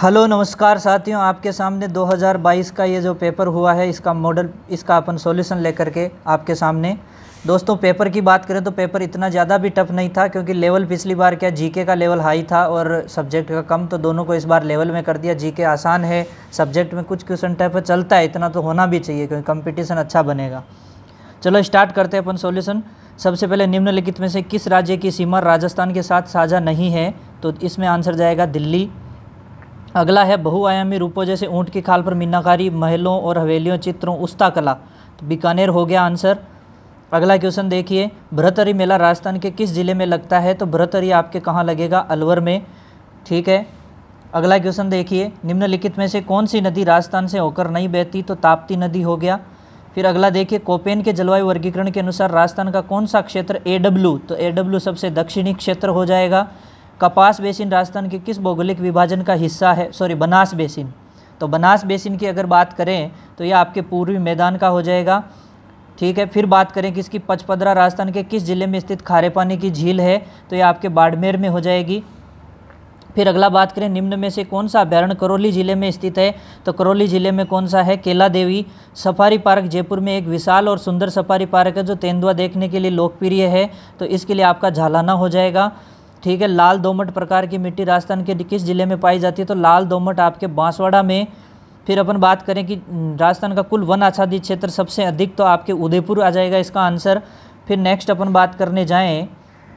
hello नमस्कार साथियों आपके सामने 2022 का ये जो पेपर हुआ है इसका मॉडल इसका अपन सॉल्यूशन लेकर के आपके सामने दोस्तों पेपर की बात करें तो पेपर इतना ज़्यादा भी टफ नहीं था क्योंकि लेवल पिछली बार क्या जीके का लेवल हाई था और सब्जेक्ट का कम तो दोनों को इस बार लेवल में कर दिया जीके आसान है सब्जेक्ट में कुछ क्वेश्चन टाइप चलता है इतना तो होना भी चाहिए क्योंकि कंपटीशन अच्छा बनेगा चलो स्टार्ट करते हैं अपन सोल्यूशन सबसे पहले निम्नलिखित में से किस राज्य की सीमा राजस्थान के साथ साझा नहीं है तो इसमें आंसर जाएगा दिल्ली अगला है बहुआयामी रूपों जैसे ऊँट की खाल पर मीनाकारी महलों और हवेलियों चित्रों उस्ता कला तो बीकानेर हो गया आंसर अगला क्वेश्चन देखिए भरतरी मेला राजस्थान के किस ज़िले में लगता है तो भरतरी आपके कहाँ लगेगा अलवर में ठीक है अगला क्वेश्चन देखिए निम्नलिखित में से कौन सी नदी राजस्थान से होकर नहीं बहती तो ताप्ती नदी हो गया फिर अगला देखिए कोपेन के जलवायु वर्गीकरण के अनुसार राजस्थान का कौन सा क्षेत्र ए डब्ल्यू तो ए डब्ल्यू सबसे दक्षिणी क्षेत्र हो जाएगा कपास बेसिन राजस्थान के किस भौगोलिक विभाजन का हिस्सा है सॉरी बनास बेसिन तो बनास बेसिन की अगर बात करें तो यह आपके पूर्वी मैदान का हो जाएगा ठीक है फिर बात करें किसकी पचपदरा राजस्थान के किस जिले में स्थित खारे पानी की झील है तो यह आपके बाड़मेर में हो जाएगी फिर अगला बात करें निम्न में से कौन सा अभ्यारण्य करौली जिले में स्थित है तो करौली जिले में कौन सा है केला देवी सफारी पार्क जयपुर में एक विशाल और सुंदर सफारी पार्क है जो तेंदुआ देखने के लिए लोकप्रिय है तो इसके लिए आपका झालाना हो जाएगा ठीक है लाल दोमट प्रकार की मिट्टी राजस्थान के किस जिले में पाई जाती है तो लाल दोमट आपके बांसवाड़ा में फिर अपन बात करें कि राजस्थान का कुल वन आच्छादित क्षेत्र सबसे अधिक तो आपके उदयपुर आ जाएगा इसका आंसर फिर नेक्स्ट अपन बात करने जाएँ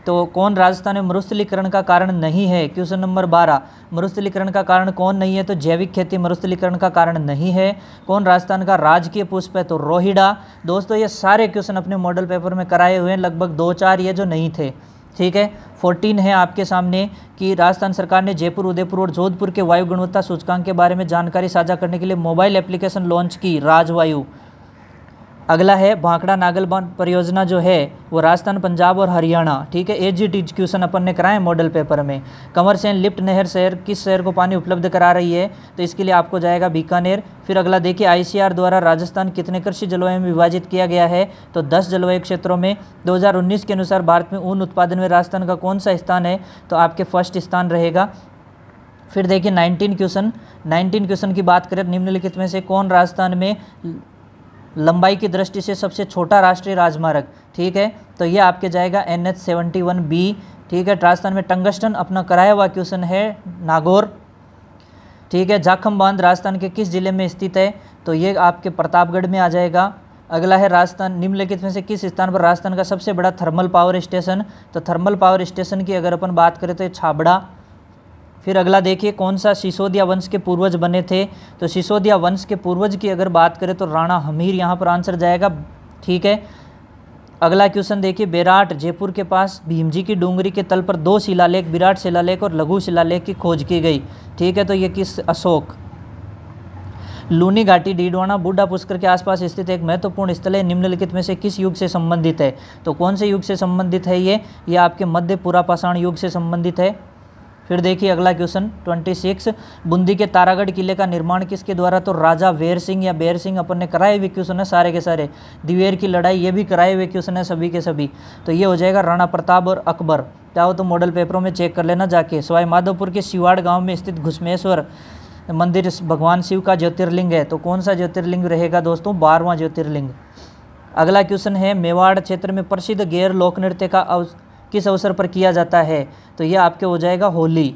तो कौन राजस्थान में मरुस्थलीकरण का कारण नहीं है क्वेश्चन नंबर बारह मरुस्थलीकरण का कारण कौन नहीं है तो जैविक खेती मरुस्थलीकरण का कारण नहीं है कौन राजस्थान का राजकीय पुष्प है तो रोहिडा दोस्तों ये सारे क्वेश्चन अपने मॉडल पेपर में कराए हुए हैं लगभग दो चार ये जो नहीं थे ठीक है फोर्टीन है आपके सामने कि राजस्थान सरकार ने जयपुर उदयपुर और जोधपुर के वायु गुणवत्ता सूचकांक के बारे में जानकारी साझा करने के लिए मोबाइल एप्लीकेशन लॉन्च की राजवायु अगला है भाखड़ा नागल बांध परियोजना जो है वो राजस्थान पंजाब और हरियाणा ठीक है ए जी टी क्वेश्चन अपन ने कराए मॉडल पेपर में कंवर सेन लिफ्ट नहर शहर किस शहर को पानी उपलब्ध करा रही है तो इसके लिए आपको जाएगा बीकानेर फिर अगला देखिए आईसीआर द्वारा राजस्थान कितने कृषि जलवायु में विभाजित किया गया है तो दस जलवायु क्षेत्रों में दो के अनुसार भारत में ऊन उत्पादन में राजस्थान का कौन सा स्थान है तो आपके फर्स्ट स्थान रहेगा फिर देखिए नाइनटीन क्वेश्चन 19 क्वेश्चन की बात करें निम्नलिखित में से कौन राजस्थान में लंबाई की दृष्टि से सबसे छोटा राष्ट्रीय राजमार्ग ठीक है तो ये आपके जाएगा N H seventy one B ठीक है राजस्थान में टंगस्टन अपना कराया हुआ क्वेश्चन है नागौर ठीक है जाखम बांध राजस्थान के किस जिले में स्थित है तो ये आपके प्रतापगढ़ में आ जाएगा अगला है राजस्थान निम्नलिखित में से किस स्थान पर राजस्थान का सबसे बड़ा थर्मल पावर स्टेशन तो थर्मल पावर स्टेशन की अगर अपन बात करें तो ये छाबड़ा फिर अगला देखिए कौन सा सिसोदिया वंश के पूर्वज बने थे तो सिसोदिया वंश के पूर्वज की अगर बात करें तो राणा हमीर यहाँ पर आंसर जाएगा ठीक है अगला क्वेश्चन देखिए बेराट जयपुर के पास भीमजी की डूंगरी के तल पर दो शिलालेख विराट शिलालेख और लघु शिलालेख की खोज की गई ठीक है तो ये किस अशोक लूनी घाटी डीडवाना बूढ़ा पुष्कर के आसपास स्थित एक महत्वपूर्ण स्थल है निम्नलिखित में से किस युग से संबंधित है तो कौन से युग से संबंधित है ये ये आपके मध्य पुरापाषाण युग से संबंधित है फिर देखिए अगला क्वेश्चन 26 बूंदी के तारागढ़ किले का निर्माण किसके द्वारा तो राजा वेर सिंह या बेर सिंह अपन ने कराए हुए क्वेश्चन है सारे के सारे दिवेर की लड़ाई ये भी कराए हुए क्वेश्चन है सभी के सभी तो ये हो जाएगा राणा प्रताप और अकबर चाहो तो मॉडल पेपरों में चेक कर लेना जाके सवाई माधोपुर के शिवाड़ गाँव में स्थित घुसमेश्वर मंदिर भगवान शिव का ज्योतिर्लिंग है तो कौन सा ज्योतिर्लिंग रहेगा दोस्तों बारवां ज्योतिर्लिंग अगला क्वेश्चन है मेवाड़ क्षेत्र में प्रसिद्ध गैर लोक नृत्य का किस अवसर पर किया जाता है तो यह आपके हो जाएगा होली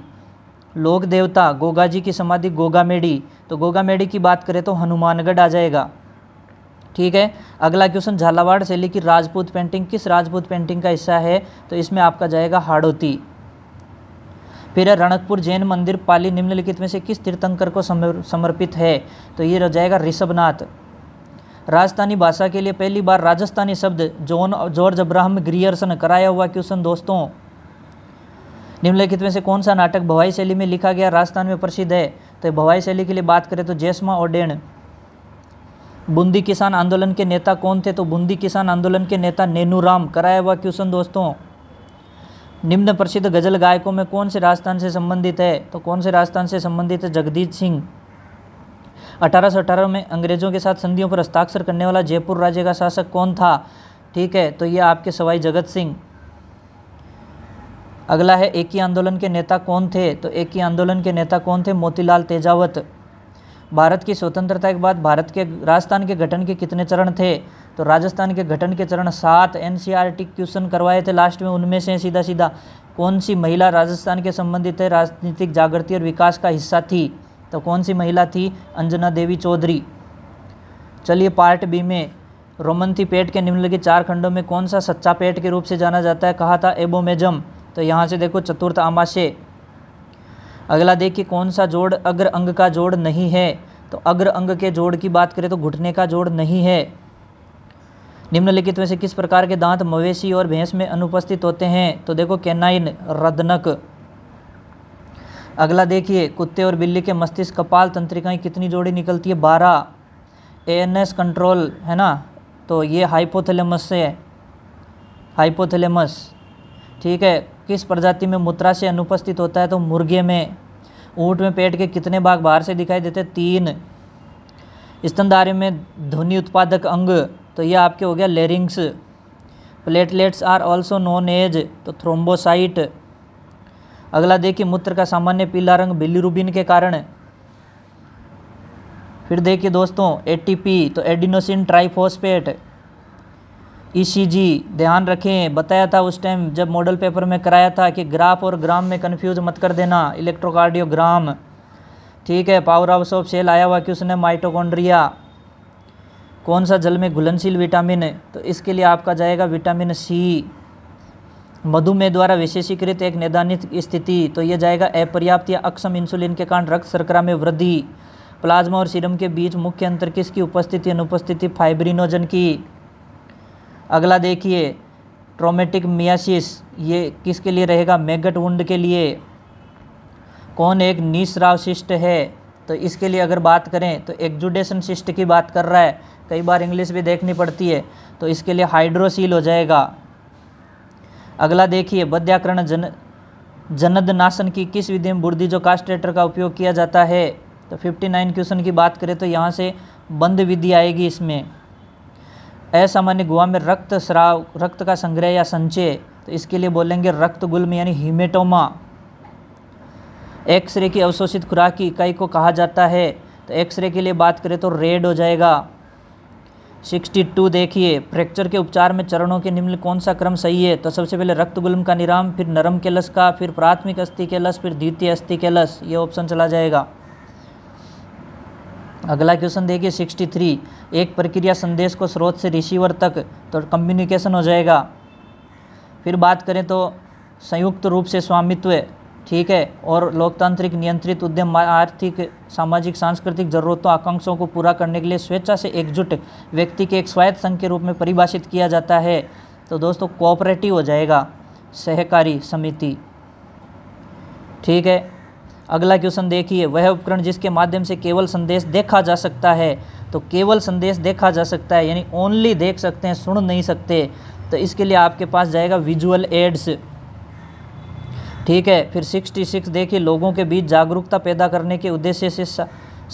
लोक देवता गोगा जी की समाधि गोगा मेडी तो गोगा मेडी की बात करें तो हनुमानगढ़ आ जाएगा ठीक है अगला क्वेश्चन झालावाड़ शैली की राजपूत पेंटिंग किस राजपूत पेंटिंग का हिस्सा है तो इसमें आपका जाएगा हाड़ोती फिर रणकपुर जैन मंदिर पाली निम्नलिखित में से किस तीर्थंकर को समर्पित है तो ये रह जाएगा ऋषभनाथ राजस्थानी भाषा के लिए पहली बार राजस्थानी शब्द जॉन जॉर्ज अब्राहम ग्रियर्सन कराया हुआ क्वेश्चन दोस्तों निम्नलिखित में से कौन सा नाटक भवाई शैली में लिखा गया राजस्थान में प्रसिद्ध है तो भवाई शैली के लिए बात करें तो जैसमा और डेण बूंदी किसान आंदोलन के नेता कौन थे तो बूंदी किसान आंदोलन के नेता नेनू राम कराया हुआ क्वेश्चन दोस्तों निम्न प्रसिद्ध गजल गायकों में कौन से राजस्थान से संबंधित है तो कौन से राजस्थान से संबंधित है जगदीत सिंह अठारह में अंग्रेज़ों के साथ संधियों पर हस्ताक्षर करने वाला जयपुर राज्य का शासक कौन था ठीक है तो ये आपके सवाई जगत सिंह अगला है एक ही आंदोलन के नेता कौन थे तो एक ही आंदोलन के नेता कौन थे मोतीलाल तेजावत भारत की स्वतंत्रता के बाद भारत के राजस्थान के गठन के कितने चरण थे तो राजस्थान के गठन के चरण सात एन क्वेश्चन करवाए थे लास्ट में उनमें से सीधा सीधा कौन सी महिला राजस्थान के संबंधित है राजनीतिक जागृति और विकास का हिस्सा थी तो कौन सी महिला थी अंजना देवी चौधरी चलिए पार्ट बी में रोमंथी पेट के निम्नलिखित चार खंडों में कौन सा सच्चा पेट के रूप से जाना जाता है कहा था एबोमेजम तो यहाँ से देखो चतुर्थ आमाशय अगला देखिए कौन सा जोड़ अग्र अंग का जोड़ नहीं है तो अग्र अंग के जोड़ की बात करें तो घुटने का जोड़ नहीं है निम्नलिखित में से किस प्रकार के दांत मवेशी और भैंस में अनुपस्थित होते हैं तो देखो कैनाइन रदनक अगला देखिए कुत्ते और बिल्ली के मस्तिष्क कपाल तंत्रिकाएँ कितनी जोड़ी निकलती है बारह ए कंट्रोल है ना तो ये हाइपोथैलेमस से हाइपोथैलेमस ठीक है किस प्रजाति में मूत्राशय अनुपस्थित होता है तो मुर्गे में ऊँट में पेट के कितने भाग बाहर से दिखाई देते तीन स्तनधारी में ध्वनि उत्पादक अंग तो ये आपके हो गया लेरिंग्स platelets are also known as तो थ्रोम्बोसाइट अगला देखिए मूत्र का सामान्य पीला रंग बिलीरुबिन के कारण है फिर देखिए दोस्तों एटीपी तो एडिनोसिन ट्राइफोस्पेट ईसीजी ध्यान रखें बताया था उस टाइम जब मॉडल पेपर में कराया था कि ग्राफ और ग्राम में कन्फ्यूज मत कर देना इलेक्ट्रोकार्डियोग्राम ठीक है पावर हाउस ऑफ सेल आया हुआ कि उसने माइटोकॉन्ड्रिया कौन सा जल में घुलनशील विटामिन है तो इसके लिए आपका जाएगा विटामिन सी मधुमेह द्वारा विशेषीकृत एक निदानित स्थिति तो यह जाएगा अपर्याप्त या अक्षम इंसुलिन के कारण रक्त शर्करा में वृद्धि प्लाज्मा और सीरम के बीच मुख्य अंतर किसकी उपस्थिति अनुपस्थिति फाइब्रिनोजन की अगला देखिए ट्रोमेटिक मियासिस ये किसके लिए रहेगा मेगट वुंड के लिए कौन एक निश्राव शिष्ट है तो इसके लिए अगर बात करें तो एक्जुडेशन शिष्ट की बात कर रहा है कई बार इंग्लिश भी देखनी पड़ती है तो इसके लिए हाइड्रोसील हो जाएगा अगला देखिए बद्याकरण जन जनद नाशन की किस विधि में बुर्दी जो कास्ट्रेटर का उपयोग किया जाता है तो 59 क्वेश्चन की बात करें तो यहाँ से बंद विधि आएगी इसमें असामान्य गुहा में रक्त श्राव रक्त का संग्रह या संचय तो इसके लिए बोलेंगे रक्त गुल्म यानी हिमेटोमा एक्सरे की अवशोषित खुराक की इकाई को कहा जाता है तो एक्सरे के लिए बात करें तो रेड हो जाएगा सिक्सटी टू देखिए फ्रैक्चर के उपचार में चरणों के निम्न कौन सा क्रम सही है तो सबसे पहले रक्त गुलम का निराम फिर नरम केलस का फिर प्राथमिक अस्थि केलस फिर द्वितीय अस्थि केलस ये ऑप्शन चला जाएगा अगला क्वेश्चन देखिए सिक्सटी थ्री एक प्रक्रिया संदेश को स्रोत से रिसीवर तक तो कम्युनिकेशन हो जाएगा फिर बात करें तो संयुक्त रूप से स्वामित्व ठीक है और लोकतांत्रिक नियंत्रित उद्यम आर्थिक सामाजिक सांस्कृतिक जरूरतों आकांक्षाओं को पूरा करने के लिए स्वेच्छा से एकजुट व्यक्ति के एक स्वायत्त संघ के रूप में परिभाषित किया जाता है तो दोस्तों कोऑपरेटिव हो जाएगा सहकारी समिति ठीक है अगला क्वेश्चन देखिए वह उपकरण जिसके माध्यम से केवल संदेश देखा जा सकता है तो केवल संदेश देखा जा सकता है यानी ओनली देख सकते हैं सुन नहीं सकते तो इसके लिए आपके पास जाएगा विजुअल एड्स ठीक है फिर 66 देखिए लोगों के बीच जागरूकता पैदा करने के उद्देश्य से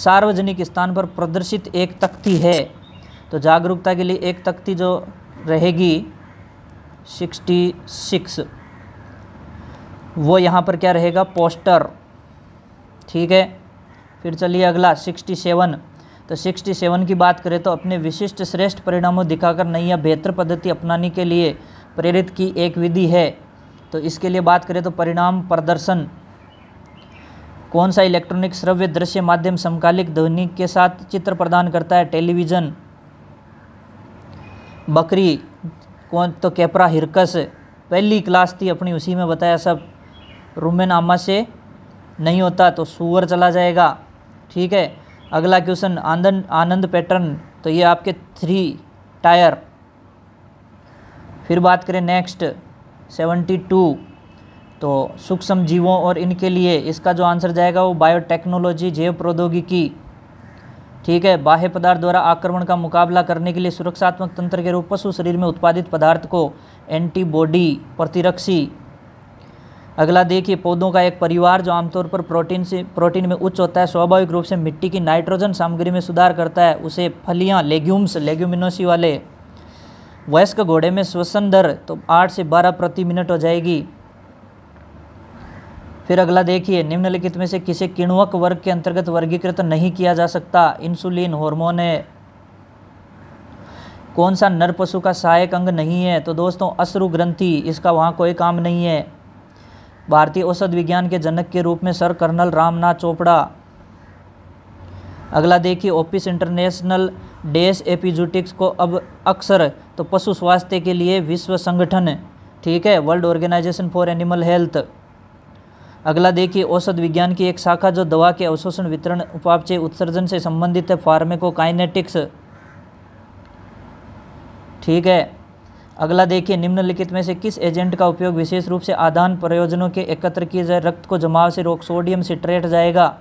सार्वजनिक स्थान पर प्रदर्शित एक तख्ती है तो जागरूकता के लिए एक तख्ती जो रहेगी 66 वो यहाँ पर क्या रहेगा पोस्टर ठीक है फिर चलिए अगला 67 तो 67 की बात करें तो अपने विशिष्ट श्रेष्ठ परिणामों दिखाकर नई या बेहतर पद्धति अपनाने के लिए प्रेरित की एक विधि है तो इसके लिए बात करें तो परिणाम प्रदर्शन कौन सा इलेक्ट्रॉनिक श्रव्य दृश्य माध्यम समकालिक ध्वनि के साथ चित्र प्रदान करता है टेलीविज़न बकरी कौन तो कैपरा हिरकस पहली क्लास थी अपनी उसी में बताया सब आमा से नहीं होता तो सुअर चला जाएगा ठीक है अगला क्वेश्चन आनंद आनंद पैटर्न तो ये आपके थ्री टायर फिर बात करें नेक्स्ट 72 तो सूक्ष्म जीवों और इनके लिए इसका जो आंसर जाएगा वो बायोटेक्नोलॉजी जैव प्रौद्योगिकी ठीक है बाह्य पदार्थ द्वारा आक्रमण का मुकाबला करने के लिए सुरक्षात्मक तंत्र के रूप पशु शरीर में उत्पादित पदार्थ को एंटीबॉडी प्रतिरक्षी अगला देखिए पौधों का एक परिवार जो आमतौर पर प्रोटीन से प्रोटीन में उच्च होता है स्वाभाविक रूप से मिट्टी की नाइट्रोजन सामग्री में सुधार करता है उसे फलियाँ लेग्यूम्स लेग्यूमिनोसी वाले वयस्क घोड़े में श्वसन दर तो आठ से बारह प्रति मिनट हो जाएगी फिर अगला देखिए निम्नलिखित में से किसे किण्वक वर्ग के अंतर्गत वर्गीकृत नहीं किया जा सकता इंसुलिन हॉर्मोन है कौन सा नर पशु का सहायक अंग नहीं है तो दोस्तों अश्रु ग्रंथि इसका वहाँ कोई काम नहीं है भारतीय औषध विज्ञान के जनक के रूप में सर कर्नल रामनाथ चोपड़ा अगला देखिए ओपिस इंटरनेशनल डेस एपिजूटिक्स को अब अक्सर तो पशु स्वास्थ्य के लिए विश्व संगठन ठीक है world organisation for animal health अगला देखिए औषध विज्ञान की एक शाखा जो दवा के अवशोषण वितरण उपापचय उत्सर्जन से संबंधित है फार्मेकोकाइनेटिक्स ठीक है अगला देखिए निम्नलिखित में से किस एजेंट का उपयोग विशेष रूप से आदान प्रयोजनों के एकत्र किए जाए रक्त को जमाव से रोक सोडियम सिट्रेट जाएगा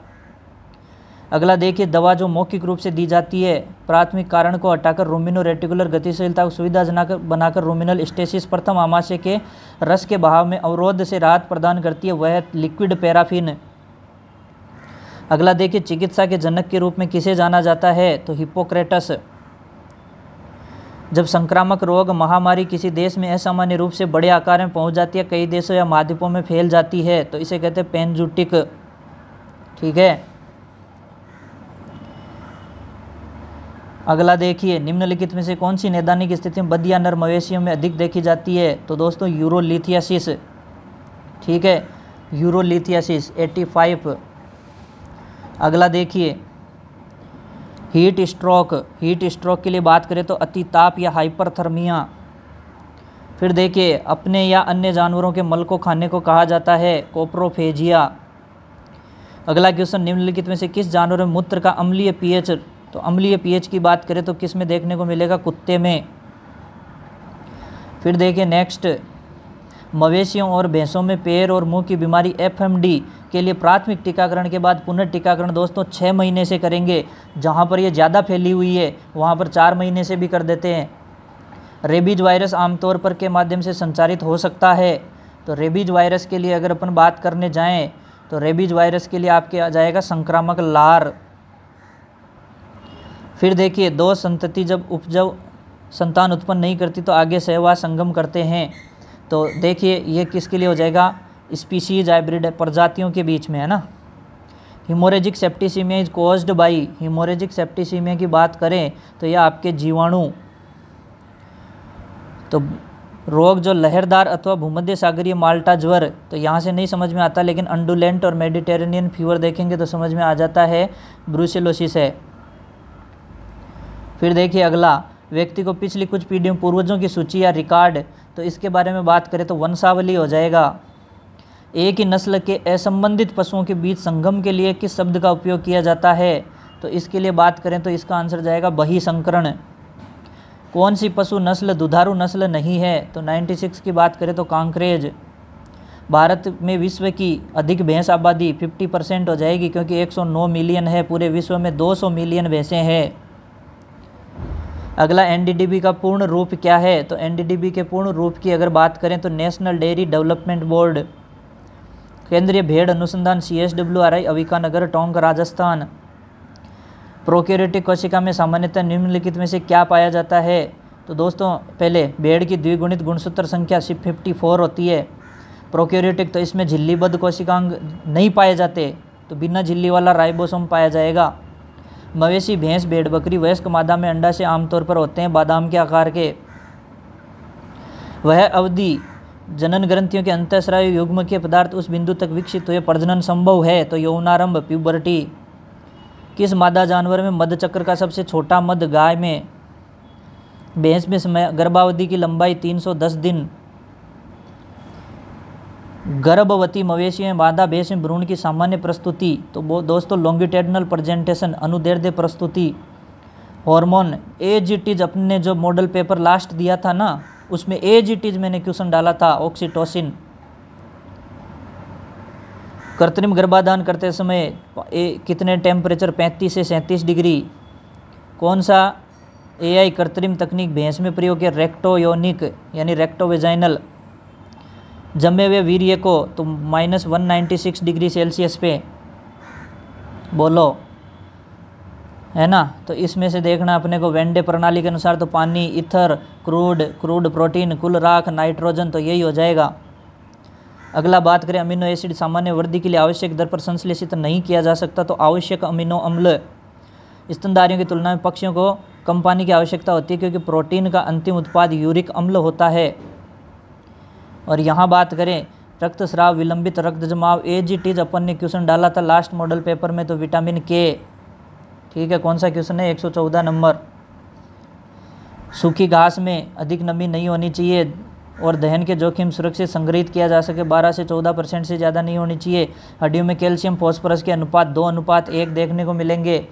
अगला देखिए दवा जो मौखिक रूप से दी जाती है प्राथमिक कारण को हटाकर रोमिनो रेटिकुलर गतिशीलता को सुविधाजनक बनाकर रोमिनल स्टेसिस प्रथम आमाशय के रस के बहाव में अवरोध से राहत प्रदान करती है वह लिक्विड पैराफिन अगला देखिए चिकित्सा के जनक के रूप में किसे जाना जाता है तो हिपोक्रेटस जब संक्रामक रोग महामारी किसी देश में असामान्य रूप से बड़े आकार में पहुंच जाती है कई देशों या महाद्वीपों में फैल जाती है तो इसे कहते हैं पेनजूटिक ठीक है अगला देखिए निम्नलिखित में से कौन सी नैदानिक स्थिति में बदिया नर मवेशियों में अधिक देखी जाती है तो दोस्तों यूरोलिथियासिस ठीक है यूरोलिथियासिस 85 अगला देखिए हीट स्ट्रोक हीट स्ट्रोक के लिए बात करें तो अति ताप या हाइपरथर्मिया फिर देखिए अपने या अन्य जानवरों के मल को खाने को कहा जाता है कोप्रोफेजिया अगला क्वेश्चन निम्नलिखित में से किस जानवर में मूत्र का अम्लीय पीएच तो अम्लीय पीएच की बात करें तो किस में देखने को मिलेगा कुत्ते में फिर देखिए नेक्स्ट मवेशियों और भैंसों में पैर और मुंह की बीमारी एफएमडी के लिए प्राथमिक टीकाकरण के बाद पुनः टीकाकरण दोस्तों छः महीने से करेंगे जहाँ पर ये ज़्यादा फैली हुई है वहाँ पर चार महीने से भी कर देते हैं रेबीज वायरस आमतौर पर के माध्यम से संचारित हो सकता है तो रेबीज वायरस के लिए अगर अपन बात करने जाएँ तो रेबीज वायरस के लिए आपके आ जाएगा संक्रामक लार फिर देखिए दो संतति जब उपजव संतान उत्पन्न नहीं करती तो आगे सेवा संगम करते हैं तो देखिए ये किसके लिए हो जाएगा स्पीशीज हाइब्रिड प्रजातियों के बीच में है ना haemorrhagic septicaemia is caused by haemorrhagic septicaemia की बात करें तो यह आपके जीवाणु तो रोग जो लहरदार अथवा भूमध्य सागरीय माल्टा ज्वर तो यहाँ से नहीं समझ में आता लेकिन अंडुलेंट और मेडिटेरेनियन फीवर देखेंगे तो समझ में आ जाता है ब्रूसिलोसिस है फिर देखिए अगला व्यक्ति को पिछली कुछ पीढ़ियों पूर्वजों की सूची या रिकॉर्ड तो इसके बारे में बात करें तो वंशावली हो जाएगा एक ही नस्ल के असंबंधित पशुओं के बीच संगम के लिए किस शब्द का उपयोग किया जाता है तो इसके लिए बात करें तो इसका आंसर जाएगा बही संकरण कौन सी पशु नस्ल दुधारू नस्ल नहीं है तो 96 की बात करें तो कांकरेज भारत में विश्व की अधिक भैंस आबादी 50 परसेंट हो जाएगी क्योंकि 109 मिलियन है पूरे विश्व में 200 मिलियन भैंसें हैं अगला एनडीडीबी का पूर्ण रूप क्या है तो एनडीडीबी के पूर्ण रूप की अगर बात करें तो नेशनल डेयरी डेवलपमेंट बोर्ड केंद्रीय भेड़ अनुसंधान C S W R I Avika Nagar Tonk Rajasthan prokaryotic कोशिका में सामान्यतः निम्नलिखित में से क्या पाया जाता है तो दोस्तों पहले भेड़ की द्विगुणित गुणसूत्र संख्या सिर्फ फिफ्टी फोर होती है प्रोक्योरेटिक तो इसमें झिल्लीबद्ध कोशिकांग नहीं पाए जाते तो बिना झिल्ली वाला राइबोसोम पाया जाएगा मवेशी भैंस भेड़ बकरी वयस्क मादा में अंडा से आमतौर पर होते हैं बादाम के आकार के वह अवधि जनन ग्रंथियों के अंतस्रायु युग्म के पदार्थ उस बिंदु तक विकसित हुए प्रजनन संभव है तो यौनारंभ प्यूबर्टी किस मादा जानवर में मध चक्र का सबसे छोटा मध गाय में भैंस में समय गर्भावधि की लंबाई 310 दिन गर्भवती मवेशी में बाधा बेस में भ्रूण की सामान्य प्रस्तुति तो दोस्तों लॉन्गिटेडनल प्रजेंटेशन अनुदैर्ध्य प्रस्तुति हॉर्मोन एज इट इज अपने जो मॉडल पेपर लास्ट दिया था ना उसमें एज इट इज मैंने क्वेश्चन डाला था ऑक्सीटोसिन कृत्रिम गर्भाधान करते समय ए, कितने टेम्परेचर 35 से सैंतीस डिग्री कौन सा एआई कृत्रिम तकनीक भैंस में प्रयोग है रेक्टोयोनिक यानी रेक्टोवेजाइनल जमे हुए वीर्य को तो minus one ninety six degree Celsius पे बोलो है ना तो इसमें से देखना अपने को वेंडे प्रणाली के अनुसार तो पानी इथर क्रूड क्रूड प्रोटीन कुल राख नाइट्रोजन तो यही हो जाएगा अगला बात करें अमीनो एसिड सामान्य वृद्धि के लिए आवश्यक दर पर संश्लेषित नहीं किया जा सकता तो आवश्यक अमीनो अम्ल स्तनधारियों की तुलना में पक्षियों को कम पानी की आवश्यकता होती है क्योंकि प्रोटीन का अंतिम उत्पाद यूरिक अम्ल होता है और यहाँ बात करें रक्त स्राव विलंबित रक्त जमाव ए जी टीज अपन ने क्वेश्चन डाला था लास्ट मॉडल पेपर में तो विटामिन के ठीक है कौन सा क्वेश्चन है 114 नंबर सूखी घास में अधिक नमी नहीं होनी चाहिए और दहन के जोखिम सुरक्षित संग्रहित किया जा सके 12 से 14 परसेंट से ज़्यादा नहीं होनी चाहिए हड्डियों में कैल्शियम फॉस्फोरस के अनुपात दो अनुपात एक देखने को मिलेंगे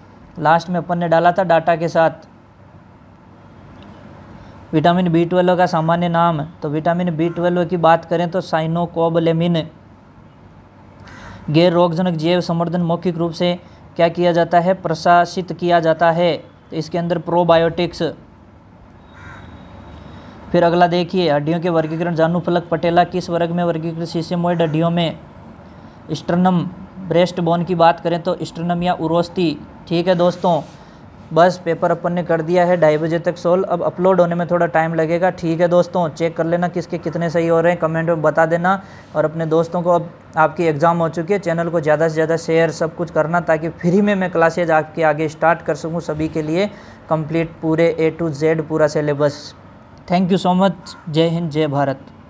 लास्ट में अपन ने डाला था डाटा के साथ विटामिन बी ट्वेल्व का सामान्य नाम तो विटामिन बी ट्वेल्व की बात करें तो साइनोकोबलेमिन गैर रोगजनक जैव संवर्धन मौखिक रूप से क्या किया जाता है प्रशासित किया जाता है तो इसके अंदर प्रोबायोटिक्स फिर अगला देखिए हड्डियों के वर्गीकरण जानू फलक पटेला किस वर्ग में वर्गीकृत सीसेमोइड हड्डियों में स्टर्नम ब्रेस्ट बोन की बात करें तो स्टर्नम या उरोस्ती ठीक है दोस्तों बस पेपर अपन ने कर दिया है ढाई बजे तक सोल्व अब अपलोड होने में थोड़ा टाइम लगेगा ठीक है दोस्तों चेक कर लेना किसके कितने सही हो रहे हैं कमेंट में बता देना और अपने दोस्तों को अब आपकी एग्ज़ाम हो चुकी है चैनल को ज़्यादा से ज़्यादा शेयर सब कुछ करना ताकि फ्री में मैं क्लासेज आपके आगे स्टार्ट कर सकूँ सभी के लिए कंप्लीट पूरे ए टू जेड पूरा syllabus thank you so much जय हिंद जय भारत